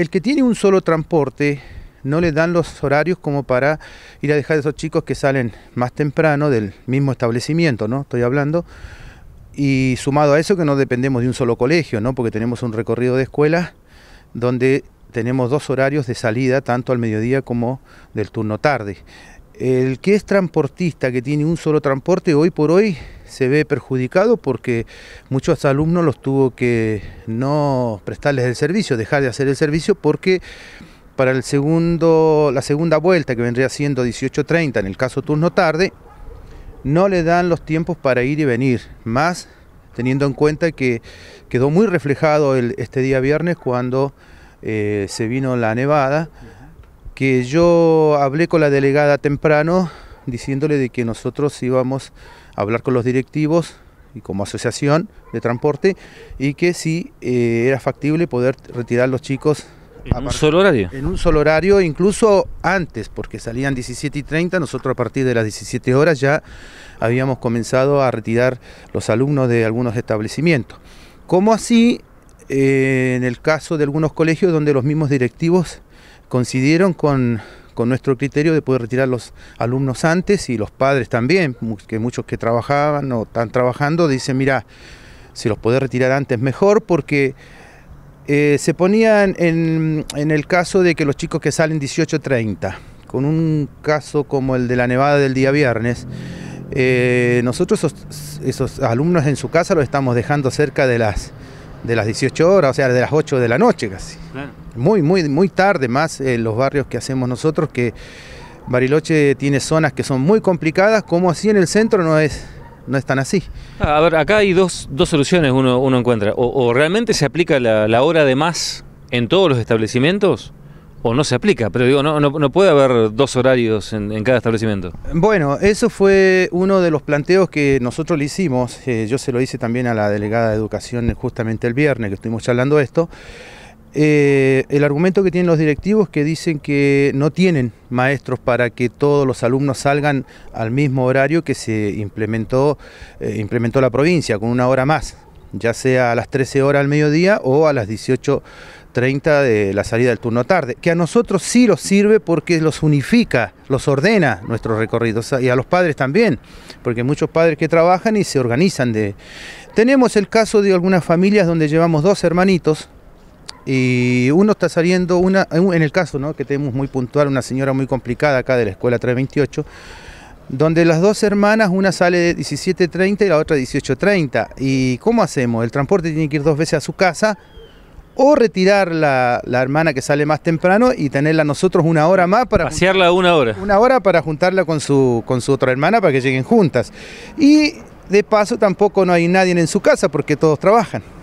El que tiene un solo transporte no le dan los horarios como para ir a dejar a esos chicos que salen más temprano del mismo establecimiento, ¿no? Estoy hablando. Y sumado a eso que no dependemos de un solo colegio, ¿no? Porque tenemos un recorrido de escuela donde tenemos dos horarios de salida, tanto al mediodía como del turno tarde. El que es transportista, que tiene un solo transporte, hoy por hoy se ve perjudicado porque muchos alumnos los tuvo que no prestarles el servicio, dejar de hacer el servicio porque para el segundo, la segunda vuelta que vendría siendo 18.30 en el caso turno tarde, no le dan los tiempos para ir y venir, más teniendo en cuenta que quedó muy reflejado este día viernes cuando eh, se vino la nevada que yo hablé con la delegada temprano diciéndole de que nosotros íbamos a hablar con los directivos y como asociación de transporte y que si eh, era factible poder retirar los chicos ¿En un solo horario? En un solo horario, incluso antes, porque salían 17 y 30, nosotros a partir de las 17 horas ya habíamos comenzado a retirar los alumnos de algunos establecimientos. ¿Cómo así eh, en el caso de algunos colegios donde los mismos directivos coincidieron con, nuestro criterio de poder retirar los alumnos antes y los padres también, que muchos que trabajaban o están trabajando dicen, mira, si los podés retirar antes mejor porque eh, se ponían en, el caso de que los chicos que salen 18.30, con un caso como el de la nevada del día viernes, eh, nosotros esos alumnos en su casa los estamos dejando cerca de las de las 18 horas, o sea, de las 8 de la noche casi. Muy, muy, muy tarde más en eh, los barrios que hacemos nosotros, que Bariloche tiene zonas que son muy complicadas, como así en el centro no es, no tan así. Ah, a ver, acá hay dos, soluciones uno, uno encuentra. O, realmente se aplica la, la hora de más en todos los establecimientos, o no se aplica, pero digo, no, puede haber dos horarios en, cada establecimiento. Bueno, eso fue uno de los planteos que nosotros le hicimos, eh, yo se lo hice también a la delegada de educación justamente el viernes que estuvimos charlando esto, eh, el argumento que tienen los directivos que dicen que no tienen maestros para que todos los alumnos salgan al mismo horario que se implementó, eh, implementó la provincia, con una hora más, ya sea a las 13 horas al mediodía o a las 18 horas 30 de la salida del turno tarde, que a nosotros sí los sirve porque los unifica, los ordena nuestros recorridos y a los padres también, porque muchos padres que trabajan y se organizan de... Tenemos el caso de algunas familias donde llevamos dos hermanitos y uno está saliendo, en el caso que tenemos muy puntual, una señora muy complicada acá de la escuela 328, donde las dos hermanas, una sale de 17.30 y la otra 18.30. ¿Y cómo hacemos? El transporte tiene que ir dos veces a su casa o retirar la, hermana que sale más temprano y tenerla nosotros una hora más para... una hora. Una hora para juntarla con su, con su otra hermana para que lleguen juntas. Y de paso tampoco no hay nadie en su casa porque todos trabajan.